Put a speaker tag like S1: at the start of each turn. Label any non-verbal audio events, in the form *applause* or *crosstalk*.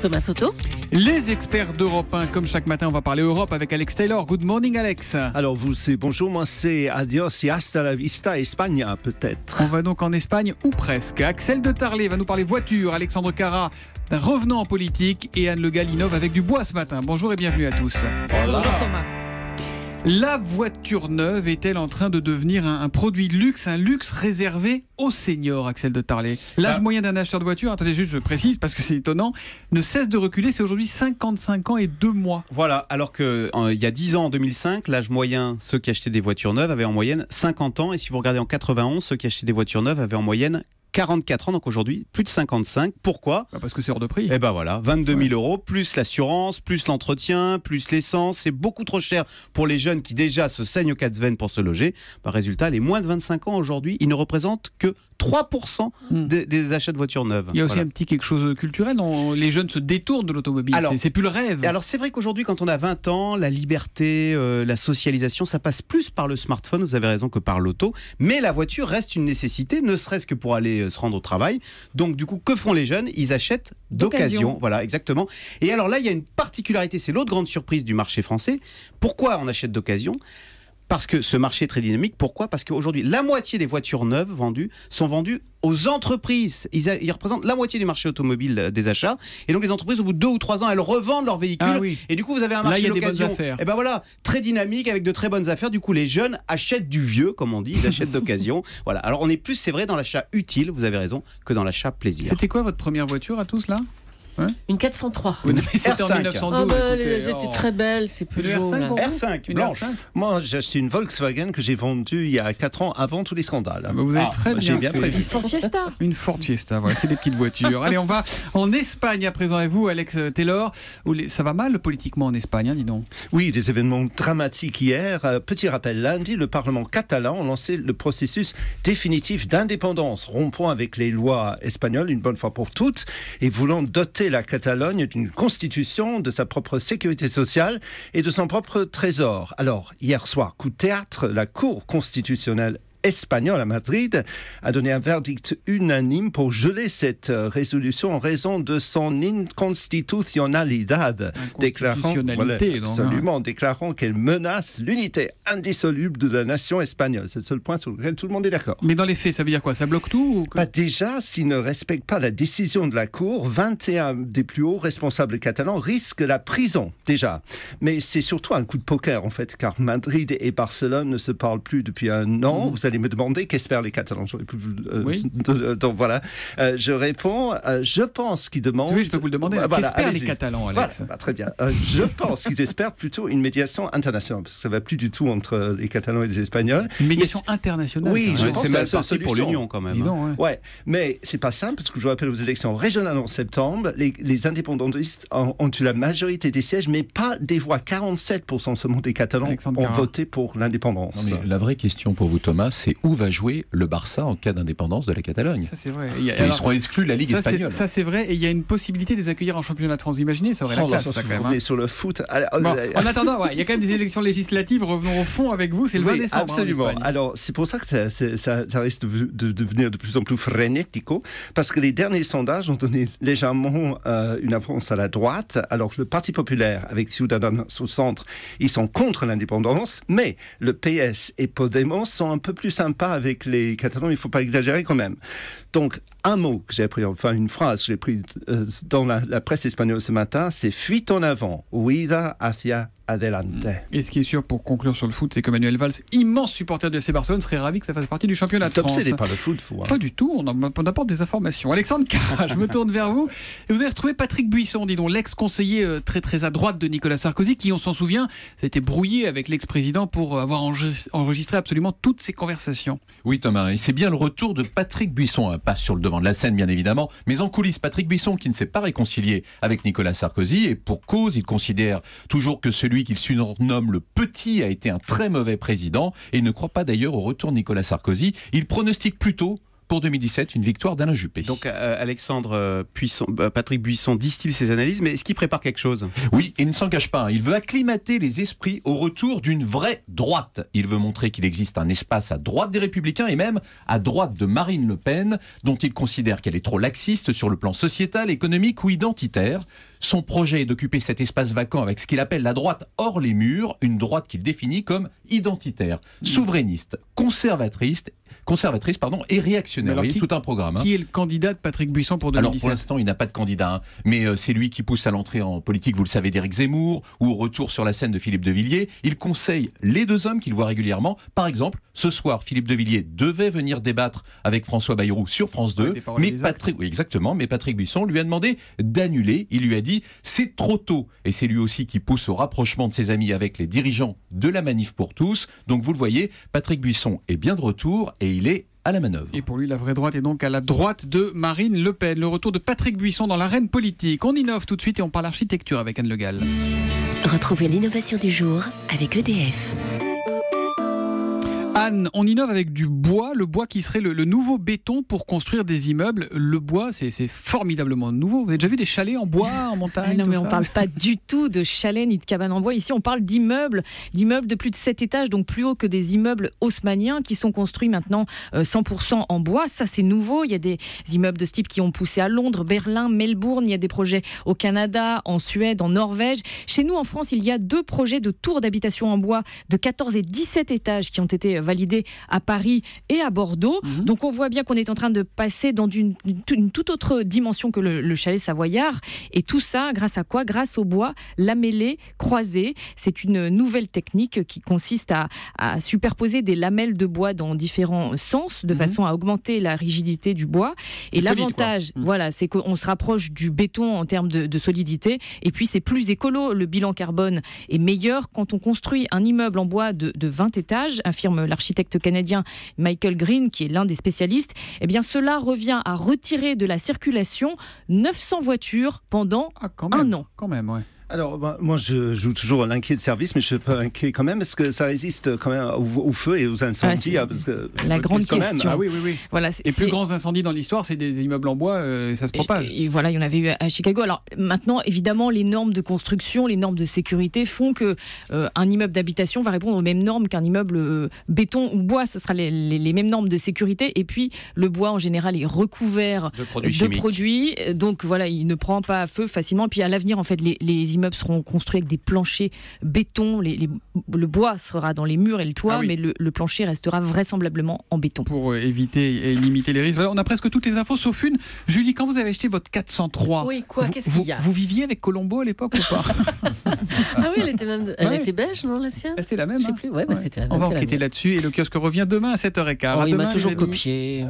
S1: Thomas Soto.
S2: Les experts d'Europe 1, comme chaque matin, on va parler Europe avec Alex Taylor. Good morning, Alex. Alors, vous, c'est bonjour, moi, c'est adios et hasta la vista, Espagne, peut-être.
S1: On va donc en Espagne, ou presque. Axel de Tarlé va nous parler voiture, Alexandre Cara, revenant en politique, et Anne Le avec du bois ce matin. Bonjour et bienvenue à tous. Bonjour, Thomas. La voiture neuve est-elle en train de devenir un, produit de luxe, un luxe réservé aux seniors, Axel de Tarlet L'âge ah. moyen d'un acheteur de voiture, attendez juste, je précise parce que c'est étonnant, ne cesse de reculer, c'est aujourd'hui 55 ans et 2 mois.
S3: Voilà, alors qu'il y a 10 ans, en 2005, l'âge moyen, ceux qui achetaient des voitures neuves avaient en moyenne 50 ans, et si vous regardez en 91, ceux qui achetaient des voitures neuves avaient en moyenne 44 ans, donc aujourd'hui plus de 55. Pourquoi bah, Parce que c'est hors de prix. Eh ben voilà, 22 000 euros, plus l'assurance, plus l'entretien, plus l'essence. C'est beaucoup trop cher pour les jeunes qui déjà se saignent aux quatre veines pour se loger. Par bah, résultat, les moins de 25 ans aujourd'hui, ils ne représentent
S1: que 3% hmm. des, achats de voitures neuves. Il y a aussi un petit quelque chose culturel. les jeunes se détournent de l'automobile. C'est plus le rêve.
S3: Alors c'est vrai qu'aujourd'hui, quand on a 20 ans, la liberté, euh, la socialisation, ça passe plus par le smartphone, vous avez raison, que par l'auto. Mais la voiture reste une nécessité, ne serait-ce que pour aller euh, se rendre au travail. Donc du coup, que font les jeunes Ils achètent d'occasion. Voilà, exactement. Et alors là, il y a une particularité, c'est l'autre grande surprise du marché français. Pourquoi on achète d'occasion parce que ce marché est très dynamique. Pourquoi Parce qu'aujourd'hui, la moitié des voitures neuves vendues sont vendues aux entreprises. Ils, représentent la moitié du marché automobile euh, des achats. Et donc les entreprises, au bout de deux ou trois ans, elles revendent leurs véhicules. Ah Et du coup, vous avez un marché d'occasion. Et eh ben voilà, très dynamique avec de très bonnes affaires. Du coup, les jeunes achètent du vieux, comme on dit, ils achètent d'occasion. *laughs* Voilà. Alors on est plus, c'est vrai, dans l'achat utile. Vous avez raison, que dans l'achat plaisir. C'était quoi votre première voiture à tous là Hein
S4: une 403.
S3: Oui, mais
S2: c'était en 1912. Ah, bah, oh, très
S4: belles c'est Peugeot. R5
S2: R5, blanche. Moi, j'ai acheté une Volkswagen que j'ai vendue il y a 4 ans avant tous les scandales. Ah, bah, vous avez ah, très bah, bien, bien Une Ford Fiesta.
S1: Une Ford voilà, c'est des petites voitures. Allez, on va en Espagne à présent
S2: avec vous, Alex euh, Taylor. Ça va mal politiquement en Espagne, hein, dis donc. Oui, des événements dramatiques hier. Euh, petit rappel, lundi, le Parlement catalan a lancé le processus définitif d'indépendance, rompant avec les lois espagnoles une bonne fois pour toutes et voulant doter la Catalogne d'une constitution, de sa propre sécurité sociale et de son propre trésor. Alors, hier soir, coup de théâtre, la Cour constitutionnelle espagnol à Madrid a donné un verdict unanime pour geler cette euh, résolution en raison de son inconstitutionnalité, déclarant, absolument, hein. déclarant qu'elle menace l'unité indissoluble de la nation espagnole. C'est le seul point sur lequel tout le monde est d'accord. Mais dans les faits, ça veut dire quoi Ça bloque tout ou bah, Déjà, s'ils ne respecte pas la décision de la Cour, 21 des plus hauts responsables catalans risquent la prison, déjà. Mais c'est surtout un coup de poker, en fait, car Madrid et Barcelone ne se parlent plus depuis un an. Mmh. Vous allez me demander qu'espèrent les Catalans. Euh, *laughs* donc voilà, euh, je réponds, euh, je pense qu'ils demandent. Oui, je peux vous demander. qu'espèrent les Catalans, Alex bah, Très bien. je pense qu'ils espèrent plutôt une médiation internationale, parce que ça va plus du tout entre les Catalans et les Espagnols. Une médiation internationale. Oui, je pense c'est pour l'Union quand même. ouais. mais c'est pas simple, parce que je rappelle aux élections régionales en septembre, les, indépendantistes ont, eu la majorité des sièges, mais pas des voix. 47% seulement des Catalans ont voté pour l'indépendance.
S5: La vraie question pour vous, Thomas, c'est où va jouer le Barça en cas
S2: d'indépendance de la Catalogne.
S5: Ça, c'est vrai.
S1: Et ils seront exclus de la Ligue ça, espagnole. Ça, c'est vrai. Et il y a une possibilité de les accueillir en championnat transimaginé ça aurait la classe. Ça, quand hein. Hein.
S2: sur le foot. Ah, ah, ah, en attendant, il y a quand même
S1: des élections législatives. Revenons au fond avec vous. C'est le 20 décembre. Hein, absolument.
S2: alors, c'est pour ça que ça, risque de, devenir de plus en plus frénético. Parce que les derniers sondages ont donné légèrement euh, une avance à la droite. Alors, que le Parti populaire, avec Ciudadanos au centre, ils sont contre l'indépendance. Mais le PS et Podemos sont un peu plus sympa avec les Catalans, il ne faut pas exagérer quand même. Donc, un mot que j'ai pris, enfin une phrase que j'ai pris euh, dans la, presse espagnole ce matin, c'est fuite en avant, huida hacia adelante. Mm.
S1: Et ce qui est sûr pour conclure sur le foot, c'est que Manuel Valls, immense supporter de FC Barcelone, serait ravi que ça fasse partie du championnat de France. le foot, fou, hein. Pas du tout, on, apporte des informations. Alexandre Carra, je me *laughs* tourne vers vous. Et vous avez retrouvé Patrick Buisson, disons l'ex-conseiller euh, très très à droite de Nicolas Sarkozy, qui, on s'en souvient, s'était brouillé avec
S5: l'ex-président pour euh, avoir enregistré absolument toutes ses conversations. Oui, Thomas, et c'est bien le retour de Patrick Buisson, hein, pas sur le devant de la scène, bien évidemment, mais en coulisses, Patrick Buisson qui ne s'est pas réconcilié avec Nicolas Sarkozy, et pour cause, il considère toujours que celui qu'il surnomme le petit a été un très mauvais président, et ne croit pas d'ailleurs au retour de Nicolas Sarkozy. Il pronostique plutôt pour 2017 une victoire d'Alain Juppé. Donc euh, Alexandre euh, Puisson, euh, Patrick Buisson distille ses analyses, mais est-ce qu'il prépare quelque chose Oui, il ne s'en cache pas. Hein. Il veut acclimater les esprits au retour d'une vraie droite. Il veut montrer qu'il existe un espace à droite des Républicains et même à droite de Marine Le Pen, dont il considère qu'elle est trop laxiste sur le plan sociétal, économique ou identitaire. Son projet est d'occuper cet espace vacant avec ce qu'il appelle la droite hors les murs, une droite qu'il définit comme identitaire, hmm. souverainiste, conservatrice, conservatrice pardon, et réactionnaire. Vous tout un programme. Hein. Qui est le candidat de Patrick Buisson pour 2017 Alors pour l'instant, il n'a pas de candidat, hein. mais euh, c'est lui qui pousse à l'entrée en politique, vous le savez, d'Éric Zemmour, ou au retour sur la scène de Philippe de Villiers. Il conseille les deux hommes qu'il voit régulièrement. Par exemple, ce soir, Philippe de Villiers devait venir débattre avec François Bayrou sur France 2, mais Patrick, oui, exactement, mais Patrick Buisson lui a demandé d'annuler. Il lui a dit c'est trop tôt. Et c'est lui aussi qui pousse au rapprochement de ses amis avec les dirigeants de la manif pour tous. Donc vous le voyez, Patrick Buisson est bien de retour et il est à la manœuvre. Et pour lui, la vraie droite est donc à la droite de
S1: Marine Le Pen. Le retour de Patrick Buisson dans l'arène politique. On innove tout de suite et on parle architecture avec Anne Le Gall. Retrouvez l'innovation du jour avec EDF. Anne, on innove avec du bois, le bois qui serait le, nouveau béton pour construire des immeubles. Le bois, c'est formidablement nouveau. Vous avez déjà vu des chalets en bois, en *laughs* montagne Non, mais on ne parle
S4: pas du tout de chalets ni de cabanes en bois. Ici, on parle d'immeubles, d'immeubles de plus de 7 étages, donc plus haut que des immeubles haussmanniens qui sont construits maintenant 100% euh, en bois. Ça, c'est nouveau. Il y a des immeubles de ce type qui ont poussé à Londres, Berlin, Melbourne. Il y a des projets au Canada, en Suède, en Norvège. Chez nous, en France, il y a deux projets de tours d'habitation en bois de 14 et 17 étages qui ont été validé à Paris et à Bordeaux. Mhm. Donc on voit bien qu'on est en train de passer dans une, toute autre dimension que le, chalet savoyard. Et tout ça grâce à quoi Grâce au bois lamellé croisé. C'est une nouvelle technique qui consiste à, superposer des lamelles de bois dans différents sens de mhm. façon à augmenter la rigidité du bois. Et l'avantage, mhm. voilà, c'est qu'on se rapproche du béton en termes de, solidité. Et puis c'est plus écolo. Le bilan carbone est meilleur quand on construit un immeuble en bois de, de 20 étages, affirme l'architecte architecte canadien Michael Green, qui est l'un des spécialistes, eh bien cela revient à retirer de la circulation 900 voitures pendant
S1: ah, un an. Quand même,
S2: alors, bah, moi, je joue toujours à l'inquiet de service, mais je suis pas inquiet quand même, Est-ce que ça résiste quand même au, feu et aux ah incendies. Hein, la grande question. Ah, oui,
S1: oui, Voilà, Les plus grands incendies dans l'histoire, c'est des immeubles en bois, euh, et ça se propage. Et, voilà, il y en avait eu à Chicago. Alors
S4: maintenant, évidemment, les normes de construction, les normes de sécurité font que euh, un immeuble d'habitation va répondre aux mêmes normes qu'un immeuble euh, béton ou bois. Ce sera les, mêmes normes de sécurité. Et puis, le bois en général est recouvert de produits, donc voilà, il ne prend pas feu facilement. Et puis à l'avenir, en fait, les, les immeubles seront construits avec des planchers béton. le bois sera dans les murs et le toit, ah mais le, plancher restera vraisemblablement
S1: en béton. Pour euh, éviter et limiter les risques. on a presque toutes les infos sauf une. Julie, quand vous avez acheté votre 403, oui, quoi, vous, ce qu'il y a vous, viviez avec Colombo à l'époque ou pas *laughs* Ah oui, elle était, même, elle était beige, non, la sienne ah, C'était la même. Je sais hein. plus, ouais, bah, La même On va enquêter là-dessus et le kiosque revient demain à 7h15. Oh, il m'a toujours copié.